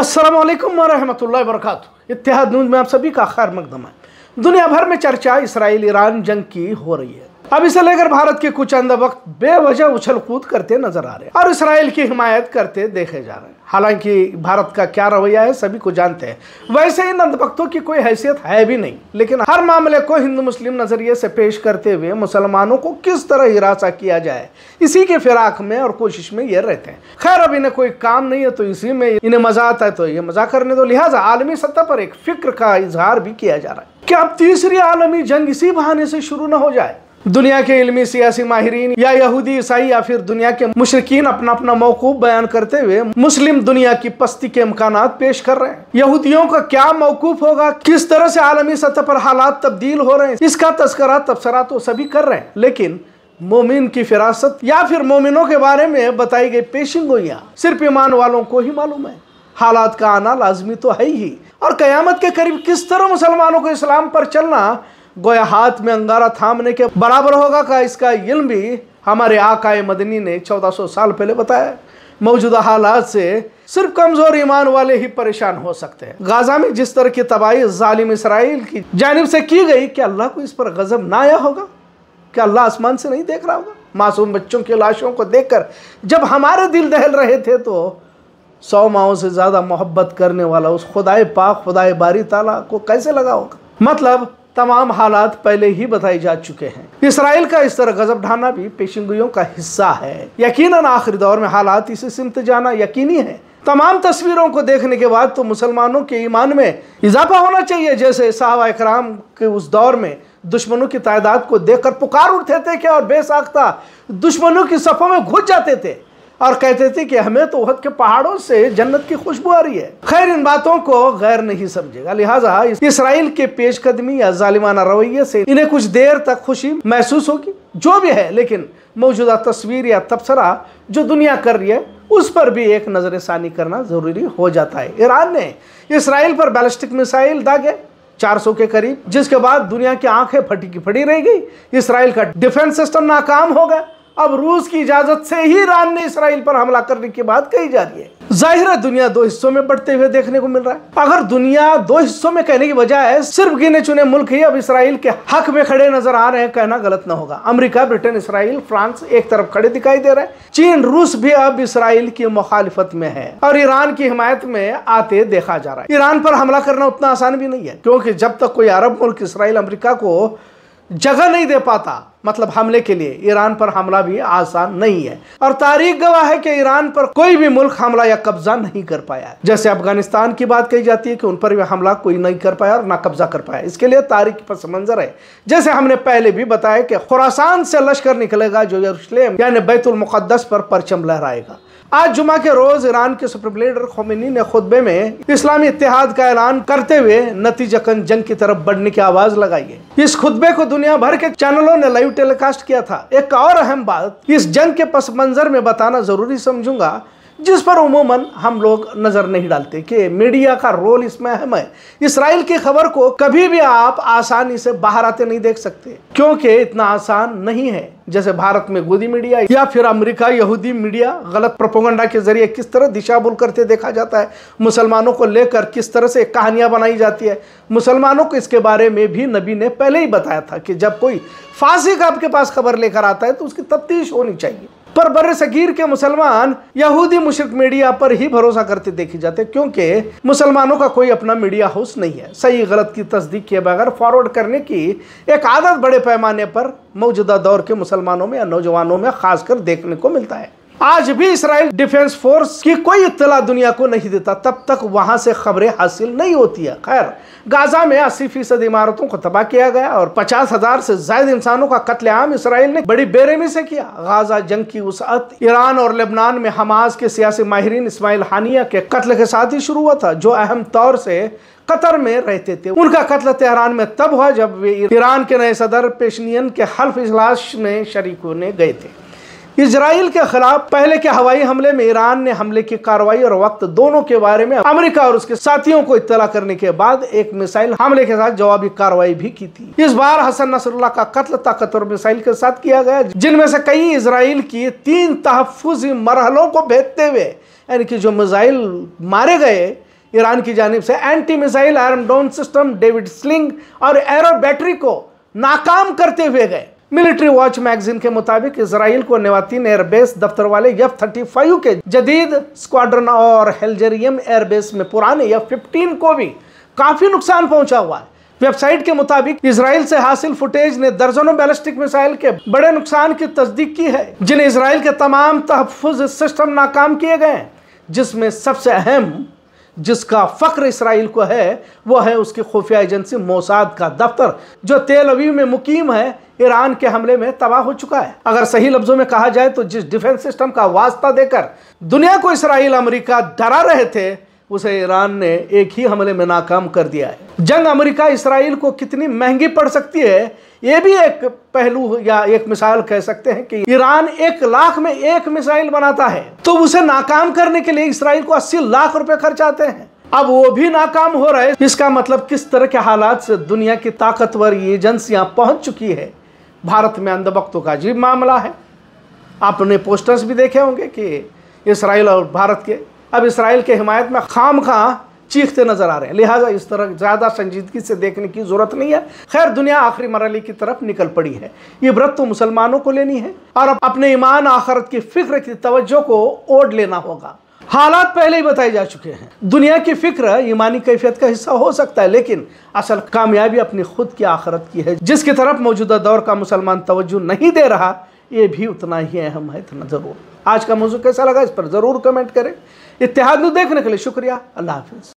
असलम वरहमल वर्क इतिहाद न्यूज़ में आप सभी का खैर मकदमा है दुनिया भर में चर्चा इसराइल ईरान जंग की हो रही है अब इसे लेकर भारत के कुछ अंदर वक्त बेवजह उछल कूद करते नजर आ रहे हैं और इसराइल की हिमायत करते देखे जा रहे हैं हालांकि भारत का क्या रवैया है सभी को जानते हैं वैसे इन अंधभक्तों की कोई हैसियत है भी नहीं लेकिन हर मामले को हिंदू मुस्लिम नजरिए से पेश करते हुए मुसलमानों को किस तरह हिरासा किया जाए इसी के फिराक में और कोशिश में ये रहते हैं खैर अब इन्हें कोई काम नहीं है तो इसी में इन्हें मजा आता है तो ये मजा करने दो लिहाजा आलमी सतह पर एक फिक्र का इजहार भी किया जा रहा है कि अब तीसरी आलमी जंग इसी बहाने से शुरू न हो जाए दुनिया के इलमी सियासी माहरीन या यहूदी ईसाई या फिर दुनिया के मुशरकिन अपना अपना मौकूफ बयान करते हुए मुस्लिम दुनिया की पस्ती के इम्कान पेश कर रहे हैं यहूदियों का क्या मौकूफ होगा किस तरह से आलमी सतह पर हालात तब्दील हो रहे हैं इसका तस्करा तबसरा तो सभी कर रहे हैं लेकिन मोमिन की फिरासत या फिर मोमिनों के बारे में बताई गई पेशिंग सिर्फ ईमान वालों को ही मालूम है हालात का आना लाजमी तो है ही और क़यामत के करीब किस तरह मुसलमानों को इस्लाम पर चलना गोया हाथ में अंगारा थामने के बराबर होगा का इसका इल्म भी हमारे आकाए मदनी ने 1400 साल पहले बताया मौजूदा हालात से सिर्फ कमजोर ईमान वाले ही परेशान हो सकते हैं गाजा में जिस तरह की तबाही जालिम इसराइल की जानब से की गई क्या अल्लाह को इस पर गजब ना आया होगा क्या अल्लाह आसमान से नहीं देख रहा होगा मासूम बच्चों की लाशों को देखकर जब हमारे दिल दहल रहे थे तो सौ माओ से ज़्यादा मोहब्बत करने वाला उस खुदाए पाक खुदाए बारी ताला को कैसे लगा होगा मतलब तमाम हालात पहले ही बताए जा चुके हैं इसराइल का इस तरह गजब ढाना भी पेशेंगों का हिस्सा है यकीनन आखिरी दौर में हालात इसे सिमत जाना यकीनी है तमाम तस्वीरों को देखने के बाद तो मुसलमानों के ईमान में इजाफा होना चाहिए जैसे साहब इकराम के उस दौर में दुश्मनों की तादाद को देखकर पुकार उठते थे क्या और बेसाख्ता दुश्मनों की सफ़ों में घुस जाते थे और कहते थे कि हमें तो वहद के पहाड़ों से जन्नत की खुशबू आ रही है खैर इन बातों को गैर नहीं समझेगा लिहाजा इसराइल के पेशकदमी या जालिमाना रवैये से इन्हें कुछ देर तक खुशी महसूस होगी जो भी है लेकिन मौजूदा तस्वीर या तबसरा जो दुनिया कर रही है उस पर भी एक नज़र षानी करना ज़रूरी हो जाता है ईरान ने इसराइल पर बैलिस्टिक मिसाइल दागे 400 के करीब जिसके बाद दुनिया की आंखें फटी की फटी रह गई इसराइल का डिफेंस सिस्टम नाकाम हो गया अब रूस की इजाजत से ही ईरान ने इसराइल पर हमला करने की बात कही जा रही है जाहिर है दुनिया दो हिस्सों में बढ़ते हुए देखने को मिल रहा है अगर दुनिया दो हिस्सों में कहने की बजाय सिर्फ गिने चुने मुल्क ही अब इसराइल के हक में खड़े नजर आ रहे हैं कहना गलत न होगा अमेरिका ब्रिटेन इसराइल फ्रांस एक तरफ खड़े दिखाई दे रहे हैं चीन रूस भी अब इसराइल की मुखालिफत में है और ईरान की हिमायत में आते देखा जा रहा है ईरान पर हमला करना उतना आसान भी नहीं है क्योंकि जब तक कोई अरब मुल्क इसराइल अमरीका को जगह नहीं दे पाता मतलब हमले के लिए ईरान पर हमला भी आसान नहीं है और तारीख गवाह है कि ईरान पर कोई भी मुल्क हमला या कब्जा नहीं कर पाया जैसे अफगानिस्तान की बात कही जाती है कि उन पर भी हमला कोई नहीं कर पाया और ना कब्जा कर पाया इसके लिए तारीख पस मंजर है जैसे हमने पहले भी बताया कि खुरासान से लश्कर निकलेगा जो यरूशलेम यानी बैतुलमुक़दस पर परचम लहराएगा आज जुमा के रोज ईरान के सुप्रीम लीडर खोमिनी ने खुतबे में इस्लामी इतिहाद का ऐलान करते हुए नतीजकन जंग की तरफ बढ़ने की आवाज लगाई है इस खुतबे को दुनिया भर के चैनलों ने लाइव लाइव टेलीकास्ट किया था एक और अहम बात इस जंग के पस मंजर में बताना जरूरी समझूंगा जिस पर उमूमन हम लोग नज़र नहीं डालते कि मीडिया का रोल इसमें अहम है इसराइल की खबर को कभी भी आप आसानी से बाहर आते नहीं देख सकते क्योंकि इतना आसान नहीं है जैसे भारत में गोदी मीडिया या फिर अमेरिका यहूदी मीडिया गलत प्रोपोगंडा के जरिए किस तरह दिशा बुल करते देखा जाता है मुसलमानों को लेकर किस तरह से कहानियाँ बनाई जाती है मुसलमानों को इसके बारे में भी नबी ने पहले ही बताया था कि जब कोई फांसी का आपके पास खबर लेकर आता है तो उसकी तफ्तीश होनी चाहिए पर बर सगीर के मुसलमान यहूदी मुशरक मीडिया पर ही भरोसा करते देखे जाते क्योंकि मुसलमानों का कोई अपना मीडिया हाउस नहीं है सही गलत की तस्दीक किए बगैर फॉरवर्ड करने की एक आदत बड़े पैमाने पर मौजूदा दौर के मुसलमानों में या नौजवानों में खासकर देखने को मिलता है आज भी इसराइल डिफेंस फोर्स की कोई इतला दुनिया को नहीं देता तब तक वहाँ से खबरें हासिल नहीं होती है खैर गाज़ा में अस्सी फीसद इमारतों को तबाह किया गया और पचास हज़ार से जायद इंसानों का कत्लेआम इसराइल ने बड़ी बेरहमी से किया गाज़ा जंग की उस ईरान और लेबनान में हमास के सियासी माहरीन इसमाइल हानिया के कत्ल के साथ ही शुरू हुआ था जो अहम तौर से कतर में रहते थे उनका कत्ल तेहरान में तब हुआ जब वे ईरान के नए सदर पेशनियन के हल्फ इजलास में शरीक होने गए थे इसराइल के खिलाफ पहले के हवाई हमले में ईरान ने हमले की कार्रवाई और वक्त दोनों के बारे में अमेरिका और उसके साथियों को इतला करने के बाद एक मिसाइल हमले के साथ जवाबी कार्रवाई भी की थी इस बार हसन नसरुल्ला का कत्ल ताकतवर मिसाइल के साथ किया गया जिनमें से कई इसराइल की तीन तहफुजी मरहलों को भेजते हुए यानी कि जो मिसाइल मारे गए ईरान की जानब से anti missile iron dome system David sling और एरो बैटरी को नाकाम करते हुए गए मिलिट्री वॉच मैगजीन के मुताबिक इसराइल को नेवातीन एयरबेस दफ्तर वाले यफ थर्टी फाइव के जदीद स्क्वाड्रन और हेल्जेरियम एयरबेस में पुराने यफ फिफ्टीन को भी काफ़ी नुकसान पहुंचा हुआ है वेबसाइट के मुताबिक इसराइल से हासिल फुटेज ने दर्जनों बैलिस्टिक मिसाइल के बड़े नुकसान की तस्दीक की है जिन्हें इसराइल के तमाम तहफ़ सिस्टम नाकाम किए गए हैं जिसमें सबसे अहम जिसका फख्र इसराइल को है वह है उसकी खुफिया एजेंसी मोसाद का दफ्तर जो तेल अवीव में मुकीम है ईरान के हमले में तबाह हो चुका है अगर सही लफ्जों में कहा जाए तो जिस डिफेंस सिस्टम का वास्ता देकर दुनिया को इसराइल अमेरिका डरा रहे थे उसे ईरान ने एक ही हमले में नाकाम कर दिया है जंग अमेरिका इसराइल को कितनी महंगी पड़ सकती है ये भी एक पहलू या एक मिसाइल कह सकते हैं कि ईरान एक लाख में एक मिसाइल बनाता है तो उसे नाकाम करने के लिए इसराइल को अस्सी लाख रुपए खर्च आते हैं अब वो भी नाकाम हो रहे इसका मतलब किस तरह के हालात से दुनिया की ताकतवर एजेंसियां पहुंच चुकी है भारत में अंधभक्तों का अजीब मामला है आपने पोस्टर्स भी देखे होंगे कि इसराइल और भारत के अब इसराइल के हिमायत में खाम खां चीखते नजर आ रहे हैं लिहाजा इस तरह ज़्यादा संजीदगी से देखने की ज़रूरत नहीं है खैर दुनिया आखिरी मरली की तरफ निकल पड़ी है ये व्रत तो मुसलमानों को लेनी है और अपने ईमान आखरत की फ़िक्र की तवज्जो को ओढ़ लेना होगा हालात पहले ही बताए जा चुके हैं दुनिया की फिक्र ईमानी कैफियत का हिस्सा हो सकता है लेकिन असल कामयाबी अपनी खुद की आखरत की है जिसकी तरफ मौजूदा दौर का मुसलमान तवज्जो नहीं दे रहा ये भी उतना ही अहम है इतना ज़रूर आज का मौजू कैसा लगा इस पर ज़रूर कमेंट करें इतिहाद में देखने के लिए शुक्रिया अल्लाह हाफिज़